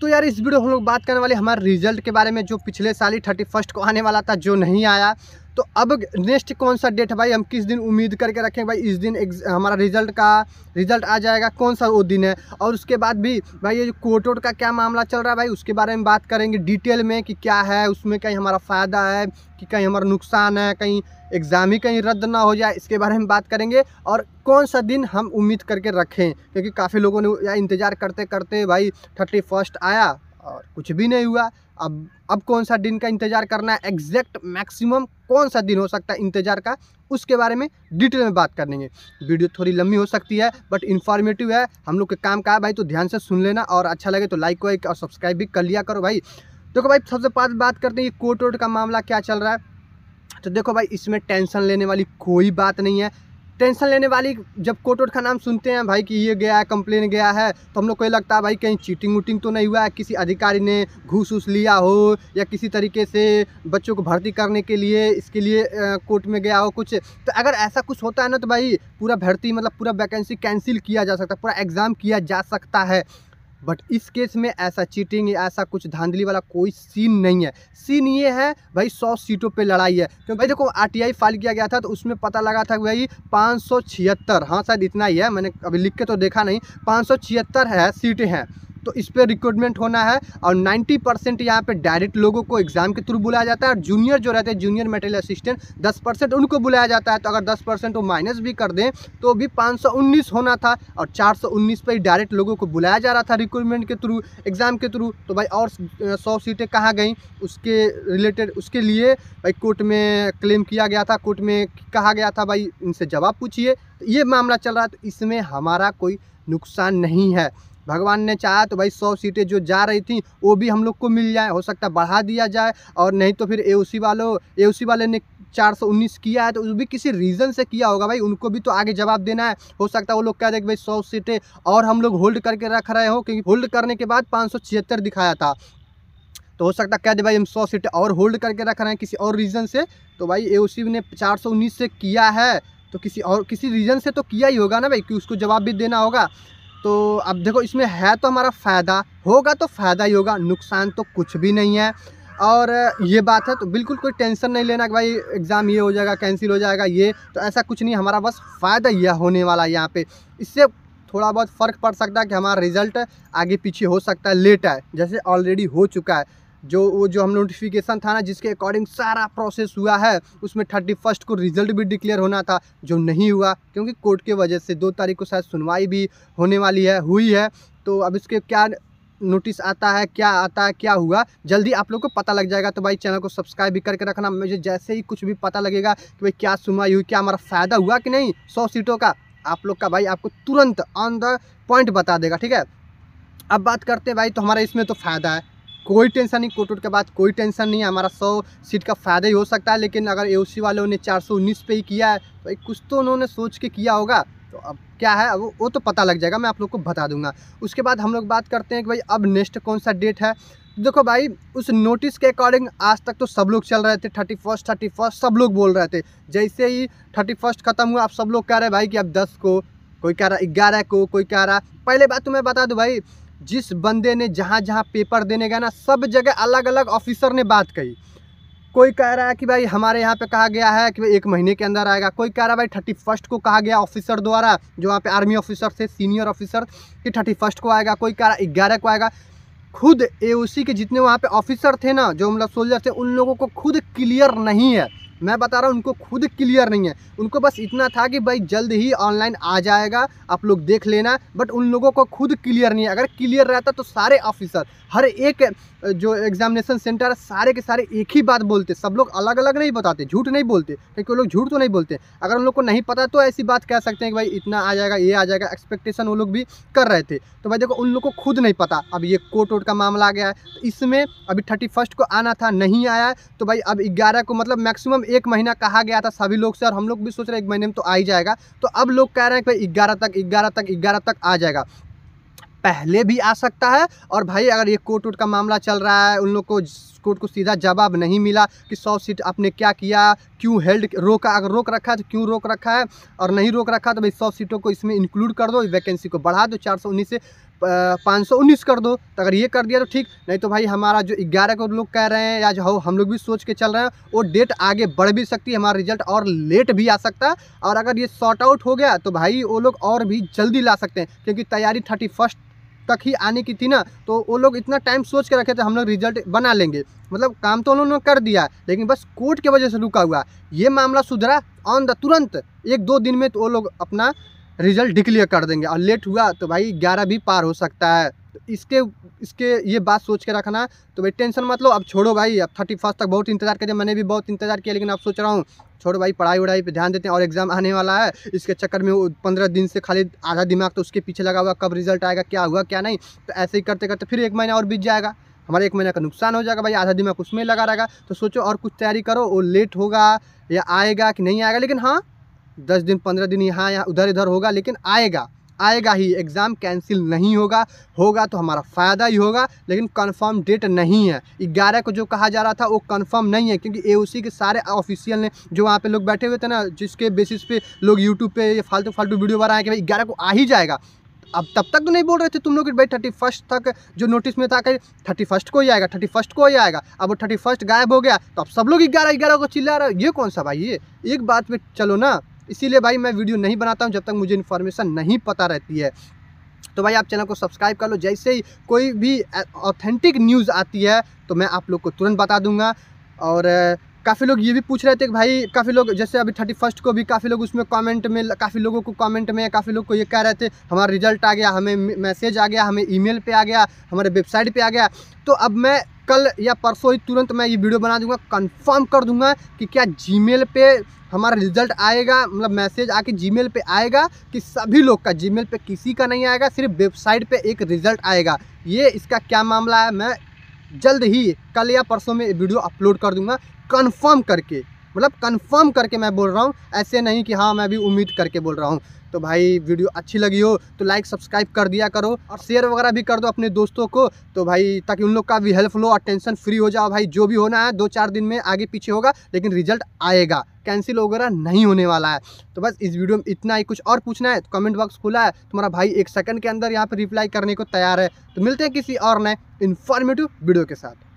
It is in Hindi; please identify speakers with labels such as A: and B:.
A: तो यार इस वीडियो हम लोग बात करने वाले हमारे रिजल्ट के बारे में जो पिछले साल ही थर्टी फर्स्ट को आने वाला था जो नहीं आया तो अब नेक्स्ट कौन सा डेट है भाई हम किस दिन उम्मीद करके रखें भाई इस दिन हमारा रिजल्ट का रिजल्ट आ जाएगा कौन सा वो दिन है और उसके बाद भी भाई ये जो कोर्ट वोट का क्या मामला चल रहा है भाई उसके बारे में बात करेंगे डिटेल में कि क्या है उसमें कहीं हमारा फ़ायदा है कि कहीं हमारा नुकसान है कहीं एग्ज़ाम ही कहीं रद्द ना हो जाए इसके बारे में बात करेंगे और कौन सा दिन हम उम्मीद करके रखें क्योंकि काफ़ी लोगों ने इंतज़ार करते करते भाई थर्टी फर्स्ट आया और कुछ भी नहीं हुआ अब अब कौन सा दिन का इंतज़ार करना है एग्जैक्ट मैक्सिमम कौन सा दिन हो सकता है इंतज़ार का उसके बारे में डिटेल में बात कर लेंगे वीडियो थोड़ी लंबी हो सकती है बट इन्फॉर्मेटिव है हम लोग के काम का है भाई तो ध्यान से सुन लेना और अच्छा लगे तो लाइक वाइक और सब्सक्राइब भी कर लिया करो भाई देखो भाई सबसे पास बात करते हैं कि कोर्ट वोट का मामला क्या चल रहा है तो देखो भाई इसमें टेंशन लेने वाली कोई बात नहीं है टेंशन लेने वाली जब कोर्ट वोट का नाम सुनते हैं भाई कि ये गया है कंप्लेन गया है तो हम लोग को ये लगता है भाई कहीं चीटिंग वूटिंग तो नहीं हुआ है किसी अधिकारी ने घूस उस लिया हो या किसी तरीके से बच्चों को भर्ती करने के लिए इसके लिए कोर्ट में गया हो कुछ तो अगर ऐसा कुछ होता है ना तो भाई पूरा भर्ती मतलब पूरा वैकेंसी कैंसिल किया जा सकता है पूरा एग्ज़ाम किया जा सकता है बट इस केस में ऐसा चीटिंग ऐसा कुछ धांधली वाला कोई सीन नहीं है सीन ये है भाई सौ सीटों पे लड़ाई है क्योंकि भाई देखो आरटीआई फाइल किया गया था तो उसमें पता लगा था भाई पाँच सौ छिहत्तर हाँ शायद इतना ही है मैंने अभी लिख के तो देखा नहीं पाँच सौ छिहत्तर है सीटें हैं तो इस पर रिक्रूटमेंट होना है और 90 परसेंट यहाँ पर डायरेक्ट लोगों को एग्जाम के थ्रू बुलाया जाता है और जूनियर जो रहते हैं जूनियर मेटेरियल असिस्टेंट दस परसेंट उनको बुलाया जाता है तो अगर दस परसेंट वो माइनस भी कर दें तो भी पाँच सौ उन्नीस होना था और चार सौ उन्नीस पर ही डायरेक्ट लोगों को बुलाया जा रहा था रिक्रूटमेंट के थ्रू एग्ज़ाम के थ्रू तो भाई और सौ सीटें कहाँ गई उसके रिलेटेड उसके लिए भाई कोर्ट में क्लेम किया गया था कोर्ट में कहा गया था भाई इनसे जवाब पूछिए तो ये मामला चल रहा है तो इसमें हमारा कोई नुकसान नहीं है भगवान ने चाहा तो भाई सौ सीटें जो जा रही थी वो भी हम लोग को मिल जाए हो सकता बढ़ा दिया जाए और नहीं तो फिर ए वालों ए वाले ने चार सौ उन्नीस किया है तो उस भी किसी रीज़न से किया होगा भाई उनको भी तो आगे जवाब देना है हो सकता है वो लोग कह दे कि भाई सौ सीटें और हम लोग होल्ड करके रख रहे हो क्योंकि होल्ड करने के बाद पाँच दिखाया था तो हो सकता है कह दे भाई हम सौ सीटें और होल्ड करके रख रहे हैं किसी और रीज़न से तो भाई ए ने चार से किया है तो किसी और किसी रीज़न से तो किया ही होगा ना भाई कि उसको जवाब भी देना होगा तो अब देखो इसमें है तो हमारा फ़ायदा होगा तो फ़ायदा ही होगा नुकसान तो कुछ भी नहीं है और ये बात है तो बिल्कुल कोई टेंशन नहीं लेना कि भाई एग्ज़ाम ये हो जाएगा कैंसिल हो जाएगा ये तो ऐसा कुछ नहीं हमारा बस फ़ायदा यह होने वाला है यहाँ पे इससे थोड़ा बहुत फ़र्क पड़ सकता है कि हमारा रिज़ल्ट आगे पीछे हो सकता है लेट है जैसे ऑलरेडी हो चुका है जो वो जो हम नोटिफिकेशन था ना जिसके अकॉर्डिंग सारा प्रोसेस हुआ है उसमें थर्टी फर्स्ट को रिजल्ट भी डिक्लेयर होना था जो नहीं हुआ क्योंकि कोर्ट के वजह से दो तारीख को शायद सुनवाई भी होने वाली है हुई है तो अब इसके क्या नोटिस आता है क्या आता है क्या हुआ जल्दी आप लोग को पता लग जाएगा तो भाई चैनल को सब्सक्राइब भी करके रखना मुझे जैसे ही कुछ भी पता लगेगा कि भाई क्या सुनवाई हुई क्या हमारा फ़ायदा हुआ कि नहीं सौ सीटों का आप लोग का भाई आपको तुरंत ऑन द पॉइंट बता देगा ठीक है अब बात करते हैं भाई तो हमारा इसमें तो फ़ायदा है कोई टेंशन नहीं कोट के बाद कोई टेंशन नहीं हमारा सौ सीट का फ़ायदा ही हो सकता है लेकिन अगर ए वालों ने चार पे ही किया है तो भाई कुछ तो उन्होंने सोच के किया होगा तो अब क्या है वो वो तो पता लग जाएगा मैं आप लोग को बता दूंगा उसके बाद हम लोग बात करते हैं कि भाई अब नेक्स्ट कौन सा डेट है देखो भाई उस नोटिस के अकॉर्डिंग आज तक तो सब लोग चल रहे थे थर्टी फर्स्ट थर्टी फर्स्ट सब लोग बोल रहे थे जैसे ही थर्टी फर्स्ट खत्म हुआ आप सब लोग कह रहे भाई कि अब दस को कोई कह रहा ग्यारह को कोई कह रहा पहले बात तो मैं बता दूँ भाई जिस बंदे ने जहाँ जहाँ पेपर देने गया ना सब जगह अलग अलग ऑफिसर ने बात कही कोई कह रहा है कि भाई हमारे यहाँ पे कहा गया है कि भाई एक महीने के अंदर आएगा कोई कह रहा है भाई थर्टी फर्स्ट को कहा गया ऑफिसर द्वारा जो वहाँ पे आर्मी ऑफिसर थे सीनियर ऑफिसर कि थर्टी फर्स्ट को आएगा कोई कह रहा है ग्यारह को आएगा खुद ए के जितने वहाँ पे ऑफिसर थे ना जो मतलब सोल्जर थे उन लोगों को खुद क्लियर नहीं है मैं बता रहा हूँ उनको खुद क्लियर नहीं है उनको बस इतना था कि भाई जल्द ही ऑनलाइन आ जाएगा आप लोग देख लेना बट उन लोगों को खुद क्लियर नहीं है अगर क्लियर रहता तो सारे ऑफिसर हर एक जो एग्जामिनेशन सेंटर सारे के सारे एक ही बात बोलते सब लोग अलग अलग नहीं बताते झूठ नहीं बोलते क्योंकि वो लोग झूठ तो नहीं बोलते अगर उन लोग को नहीं पता तो ऐसी बात कह सकते हैं कि भाई इतना आ जाएगा ये आ जाएगा एक्सपेक्टेशन वो लोग भी कर रहे थे तो भाई देखो उन लोग को खुद नहीं पता अब ये कोर्ट वोट का मामला आ गया है तो इसमें अभी थर्टी को आना था नहीं आया तो भाई अब ग्यारह को मतलब मैक्सिमम एक महीना कहा गया था सभी लोग से और हम लोग भी सोच रहे हैं एक महीने में तो आ ही जाएगा तो अब लोग कह रहे हैं कि ग्यारह तक ग्यारह तक ग्यारह तक आ जाएगा पहले भी आ सकता है और भाई अगर ये कोर्ट वोट का मामला चल रहा है उन लोग को कोर्ट को सीधा जवाब नहीं मिला कि सौ सीट आपने क्या किया क्यों हेल्ड रोका अगर रोक रखा है तो क्यों रोक रखा है और नहीं रोक रखा तो भाई सौ सीटों को इसमें इंक्लूड कर दो वैकेंसी को बढ़ा दो चार सौ उन्नीस से पाँच सौ उन्नीस कर दो तो अगर ये कर दिया तो ठीक नहीं तो भाई हमारा जो ग्यारह को लोग कह रहे हैं या जो हम लोग भी सोच के चल रहे हैं वो डेट आगे बढ़ भी सकती है हमारा रिजल्ट और लेट भी आ सकता है और अगर ये शॉर्ट आउट हो गया तो भाई वो लोग और भी जल्दी ला सकते हैं क्योंकि तैयारी थर्टी फर्स्ट तक ही आने की थी ना तो वो लोग इतना टाइम सोच के रखे थे हम लोग रिजल्ट बना लेंगे मतलब काम तो उन्होंने कर दिया लेकिन बस कोर्ट की वजह से रुका हुआ ये मामला सुधरा ऑन द तुरंत एक दो दिन में तो वो लोग अपना रिज़ल्ट डिक्लेयर कर देंगे और लेट हुआ तो भाई ग्यारह भी पार हो सकता है तो इसके इसके ये बात सोच के रखना तो भाई टेंशन मत लो अब छोड़ो भाई अब थर्टी फर्स्ट तक बहुत इंतजार करिए मैंने भी बहुत इंतजार किया लेकिन अब सोच रहा हूँ छोड़ो भाई पढ़ाई वढ़ाई पे ध्यान देते हैं और एग्ज़ाम आने वाला है इसके चक्कर में पंद्रह दिन से खाली आधा दिमाग तो उसके पीछे लगा हुआ कब रिजल्ट आएगा क्या हुआ क्या नहीं तो ऐसे ही करते करते फिर एक महीना और बीत जाएगा हमारा एक महीना का नुकसान हो जाएगा भाई आधा दिमाग उसमें लगा रहेगा तो सोचो और कुछ तैयारी करो वो लेट होगा या आएगा कि नहीं आएगा लेकिन हाँ दस दिन पंद्रह दिन यहाँ यहाँ उधर इधर होगा लेकिन आएगा आएगा ही एग्ज़ाम कैंसिल नहीं होगा होगा तो हमारा फ़ायदा ही होगा लेकिन कंफर्म डेट नहीं है ग्यारह को जो कहा जा रहा था वो कंफर्म नहीं है क्योंकि ए के सारे ऑफिशियल ने जो वहाँ पे लोग बैठे हुए थे ना जिसके बेसिस पे लोग यूट्यूब पे ये फालतू फालतू वीडियो बनाए कि भाई ग्यारह को आ ही जाएगा अब तब तक तो नहीं बोल रहे थे तुम लोग कि भाई थर्टी फर्स्ट तक जो नोटिस में था कि थर्टी फर्स्ट को ही आएगा थर्टी फर्स्ट को ही आएगा अब वो थर्टी फर्स्ट गायब हो गया तो अब सब लोग ग्यारह ग्यारह को चिल्ला रहे हो ये कौन सा भाई ये एक बात में चलो ना इसीलिए भाई मैं वीडियो नहीं बनाता हूँ जब तक मुझे इन्फॉर्मेशन नहीं पता रहती है तो भाई आप चैनल को सब्सक्राइब कर लो जैसे ही कोई भी ऑथेंटिक न्यूज़ आती है तो मैं आप लोग को तुरंत बता दूंगा और काफ़ी लोग ये भी पूछ रहे थे कि भाई काफ़ी लोग जैसे अभी थर्टी फर्स्ट को भी काफ़ी लोग उसमें कमेंट में काफ़ी लोगों को कमेंट में काफ़ी लोग को ये कह रहे थे हमारा रिजल्ट आ गया हमें मैसेज आ गया हमें ईमेल पे आ गया हमारे वेबसाइट पे आ गया तो अब मैं कल या परसों ही तुरंत मैं ये वीडियो बना दूंगा कंफर्म कर दूंगा कि क्या जी मेल हमारा रिजल्ट आएगा मतलब मैसेज आके जीमेल पे आएगा कि सभी लोग का जीमेल पे किसी का नहीं आएगा सिर्फ वेबसाइट पे एक रिजल्ट आएगा ये इसका क्या मामला है मैं जल्द ही कल या परसों में वीडियो अपलोड कर दूंगा कंफर्म करके मतलब कंफर्म करके मैं बोल रहा हूँ ऐसे नहीं कि हाँ मैं भी उम्मीद करके बोल रहा हूँ तो भाई वीडियो अच्छी लगी हो तो लाइक सब्सक्राइब कर दिया करो और शेयर वगैरह भी कर दो अपने दोस्तों को तो भाई ताकि उन लोग का भी हेल्प लो और टेंशन फ्री हो जाओ भाई जो भी होना है दो चार दिन में आगे पीछे होगा लेकिन रिजल्ट आएगा कैंसिल वगैरह नहीं होने वाला है तो बस इस वीडियो में इतना ही कुछ और पूछना है तो कमेंट बॉक्स खुला है तुम्हारा भाई एक सेकंड के अंदर यहाँ पर रिप्लाई करने को तैयार है तो मिलते हैं किसी और नए इन्फॉर्मेटिव वीडियो के साथ